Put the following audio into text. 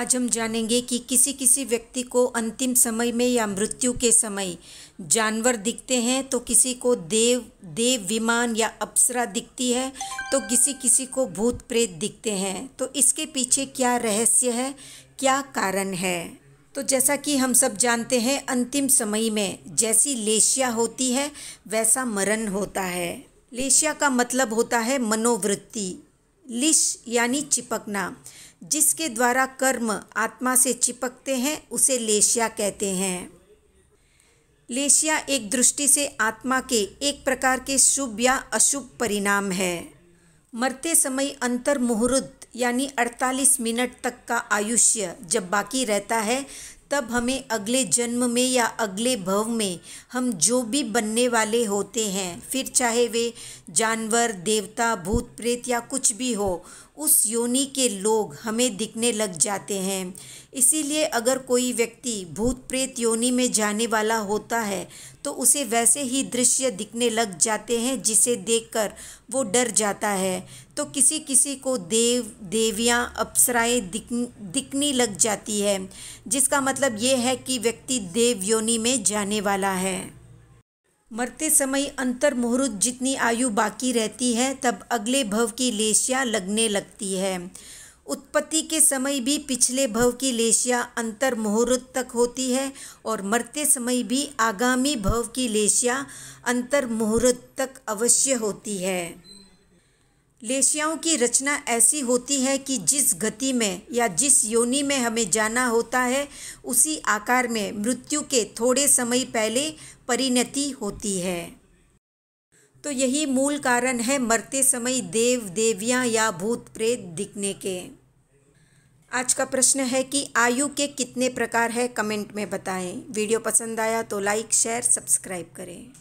आज हम जानेंगे कि किसी किसी व्यक्ति को अंतिम समय में या मृत्यु के समय जानवर दिखते हैं तो किसी को देव देव विमान या अप्सरा दिखती है तो किसी किसी को भूत प्रेत दिखते हैं तो इसके पीछे क्या रहस्य है क्या कारण है तो जैसा कि हम सब जानते हैं अंतिम समय में जैसी लेशिया होती है वैसा मरण होता है लेशिया का मतलब होता है मनोवृत्ति लिश यानी चिपकना जिसके द्वारा कर्म आत्मा से चिपकते हैं उसे लेशिया कहते हैं लेशिया एक दृष्टि से आत्मा के एक प्रकार के शुभ या अशुभ परिणाम है मरते समय अंतर मुहूर्त यानी 48 मिनट तक का आयुष्य जब बाकी रहता है तब हमें अगले जन्म में या अगले भव में हम जो भी बनने वाले होते हैं फिर चाहे वे जानवर देवता भूत प्रेत या कुछ भी हो उस योनि के लोग हमें दिखने लग जाते हैं इसीलिए अगर कोई व्यक्ति भूत प्रेत योनि में जाने वाला होता है तो उसे वैसे ही दृश्य दिखने लग जाते हैं जिसे देखकर वो डर जाता है तो किसी किसी को देव देवियाँ अप्सराएँ दिख दिखने लग जाती है जिसका मतलब ये है कि व्यक्ति देव योनि में जाने वाला है मरते समय अंतर मुहूर्त जितनी आयु बाकी रहती है तब अगले भव की लेशिया लगने लगती है उत्पत्ति के समय भी पिछले भव की लेशिया अंतर मुहूर्त तक होती है और मरते समय भी आगामी भव की लेशिया अंतर मुहूर्त तक अवश्य होती है लेशियाओं की रचना ऐसी होती है कि जिस गति में या जिस योनि में हमें जाना होता है उसी आकार में मृत्यु के थोड़े समय पहले परिणति होती है तो यही मूल कारण है मरते समय देव देवियां या भूत प्रेत दिखने के आज का प्रश्न है कि आयु के कितने प्रकार है कमेंट में बताएं वीडियो पसंद आया तो लाइक शेयर सब्सक्राइब करें